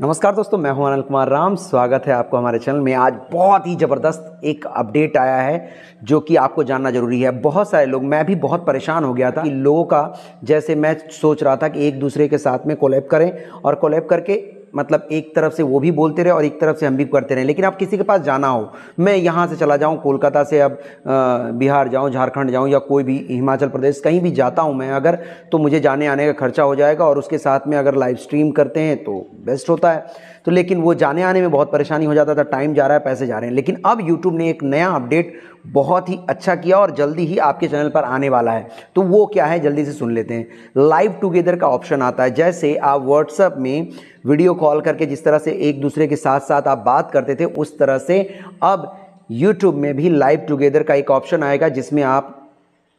नमस्कार दोस्तों मैं हूं अनिल कुमार राम स्वागत है आपको हमारे चैनल में आज बहुत ही ज़बरदस्त एक अपडेट आया है जो कि आपको जानना ज़रूरी है बहुत सारे लोग मैं भी बहुत परेशान हो गया था कि लोगों का जैसे मैं सोच रहा था कि एक दूसरे के साथ में कोलैब करें और कोलैब करके मतलब एक तरफ से वो भी बोलते रहे और एक तरफ से हम भी करते रहे लेकिन आप किसी के पास जाना हो मैं यहाँ से चला जाऊँ कोलकाता से अब बिहार जाऊँ झारखंड जाऊँ या कोई भी हिमाचल प्रदेश कहीं भी जाता हूँ मैं अगर तो मुझे जाने आने का खर्चा हो जाएगा और उसके साथ में अगर लाइव स्ट्रीम करते हैं तो बेस्ट होता है तो लेकिन वो जाने आने में बहुत परेशानी हो जाता था टाइम जा रहा है पैसे जा रहे हैं लेकिन अब यूट्यूब ने एक नया अपडेट बहुत ही अच्छा किया और जल्दी ही आपके चैनल पर आने वाला है तो वो क्या है जल्दी से सुन लेते हैं लाइव टुगेदर का ऑप्शन आता है जैसे आप व्हाट्सअप में वीडियो कॉल करके जिस तरह से एक दूसरे के साथ साथ आप बात करते थे उस तरह से अब यूट्यूब में भी लाइव टुगेदर का एक ऑप्शन आएगा जिसमें आप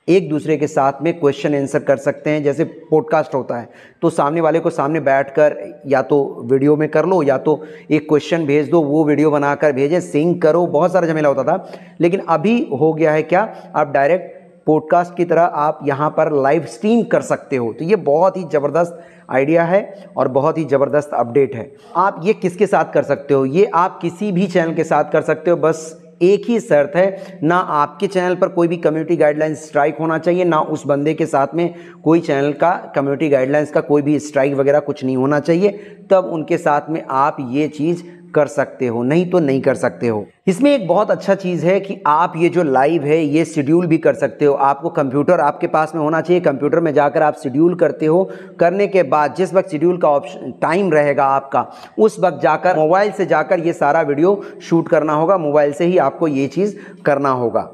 एक दूसरे के साथ में क्वेश्चन आंसर कर सकते हैं जैसे पॉडकास्ट होता है तो सामने वाले को सामने बैठ कर या तो वीडियो में कर लो या तो एक क्वेश्चन भेज दो वो वीडियो बनाकर भेजें सिंग करो बहुत सारा झमेला होता था लेकिन अभी हो गया है क्या आप डायरेक्ट पॉडकास्ट की तरह आप यहाँ पर लाइव स्ट्रीम कर सकते हो तो ये बहुत ही ज़बरदस्त आइडिया है और बहुत ही ज़बरदस्त अपडेट है आप ये किसके साथ कर सकते हो ये आप किसी भी चैनल के साथ कर सकते हो बस एक ही शर्त है ना आपके चैनल पर कोई भी कम्युनिटी गाइडलाइंस स्ट्राइक होना चाहिए ना उस बंदे के साथ में कोई चैनल का कम्युनिटी गाइडलाइंस का कोई भी स्ट्राइक वगैरह कुछ नहीं होना चाहिए तब उनके साथ में आप ये चीज़ कर सकते हो नहीं तो नहीं कर सकते हो इसमें एक बहुत अच्छा चीज़ है कि आप ये जो लाइव है ये शेड्यूल भी कर सकते हो आपको कंप्यूटर आपके पास में होना चाहिए कंप्यूटर में जाकर आप शेड्यूल करते हो करने के बाद जिस वक्त शेड्यूल का ऑप्शन टाइम रहेगा आपका उस वक्त जाकर मोबाइल से जाकर ये सारा वीडियो शूट करना होगा मोबाइल से ही आपको ये चीज़ करना होगा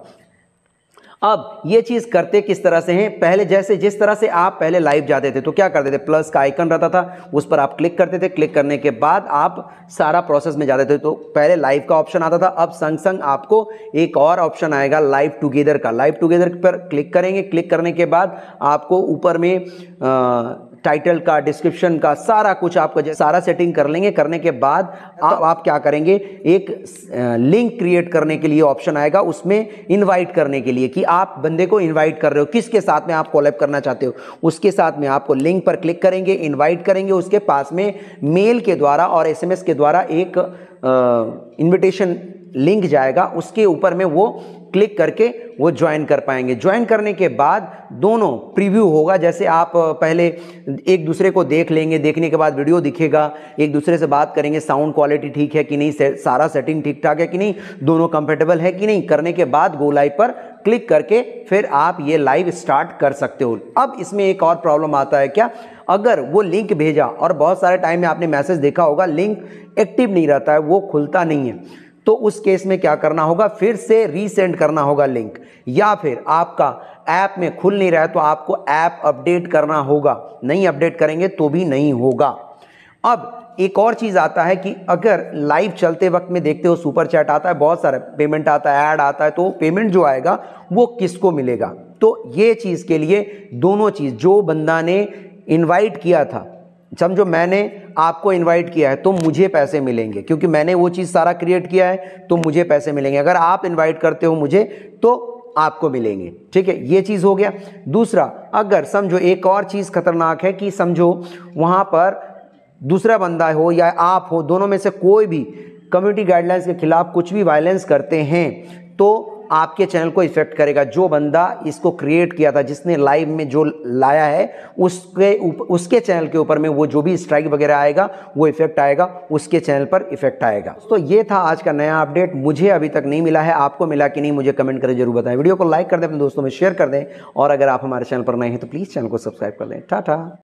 अब ये चीज़ करते किस तरह से हैं पहले जैसे जिस तरह से आप पहले लाइव जाते थे तो क्या करते थे प्लस का आइकन रहता था उस पर आप क्लिक करते थे क्लिक करने के बाद आप सारा प्रोसेस में जाते थे तो पहले लाइव का ऑप्शन आता था अब संग संग आपको एक और ऑप्शन आएगा लाइव टुगेदर का लाइव टुगेदर पर क्लिक करेंगे क्लिक करने के बाद आपको ऊपर में आ, टाइटल का डिस्क्रिप्शन का सारा कुछ आपको सारा सेटिंग कर लेंगे करने के बाद तो आप, आप क्या करेंगे एक लिंक क्रिएट करने के लिए ऑप्शन आएगा उसमें इनवाइट करने के लिए कि आप बंदे को इनवाइट कर रहे हो किसके साथ में आप कॉलेब करना चाहते हो उसके साथ में आपको लिंक पर क्लिक करेंगे इन्वाइट करेंगे उसके पास में मेल के द्वारा और एस के द्वारा एक इन्विटेशन लिंक जाएगा उसके ऊपर में वो क्लिक करके वो ज्वाइन कर पाएंगे ज्वाइन करने के बाद दोनों प्रीव्यू होगा जैसे आप पहले एक दूसरे को देख लेंगे देखने के बाद वीडियो दिखेगा एक दूसरे से बात करेंगे साउंड क्वालिटी ठीक है कि नहीं से, सारा सेटिंग ठीक ठाक है कि नहीं दोनों कंफर्टेबल है कि नहीं करने के बाद गो लाइव पर क्लिक करके फिर आप ये लाइव स्टार्ट कर सकते हो अब इसमें एक और प्रॉब्लम आता है क्या अगर वो लिंक भेजा और बहुत सारे टाइम में आपने मैसेज देखा होगा लिंक एक्टिव नहीं रहता है वो खुलता नहीं है तो उस केस में क्या करना होगा फिर से रीसेंड करना होगा लिंक या फिर आपका ऐप में खुल नहीं रहा है तो आपको ऐप अपडेट करना होगा नहीं अपडेट करेंगे तो भी नहीं होगा अब एक और चीज़ आता है कि अगर लाइव चलते वक्त में देखते हो सुपर चैट आता है बहुत सारा पेमेंट आता है ऐड आता है तो पेमेंट जो आएगा वो किसको मिलेगा तो ये चीज़ के लिए दोनों चीज़ जो बंदा ने इनवाइट किया था समझो मैंने आपको इनवाइट किया है तो मुझे पैसे मिलेंगे क्योंकि मैंने वो चीज़ सारा क्रिएट किया है तो मुझे पैसे मिलेंगे अगर आप इनवाइट करते हो मुझे तो आपको मिलेंगे ठीक है ये चीज़ हो गया दूसरा अगर समझो एक और चीज़ खतरनाक है कि समझो वहाँ पर दूसरा बंदा हो या आप हो दोनों में से कोई भी कम्युनिटी गाइडलाइंस के खिलाफ कुछ भी वायलेंस करते हैं तो आपके चैनल को इफेक्ट करेगा जो बंदा इसको क्रिएट किया था जिसने लाइव में जो लाया है उसके उप, उसके चैनल के ऊपर में वो जो भी स्ट्राइक वगैरह आएगा वो इफेक्ट आएगा उसके चैनल पर इफेक्ट आएगा तो ये था आज का नया अपडेट मुझे अभी तक नहीं मिला है आपको मिला कि नहीं मुझे कमेंट करें जरूर बताएं वीडियो को लाइक कर दें अपने दोस्तों में शेयर कर दें और अगर आप हमारे चैनल पर नए हैं तो प्लीज़ चैनल को सब्सक्राइब कर दें टाटा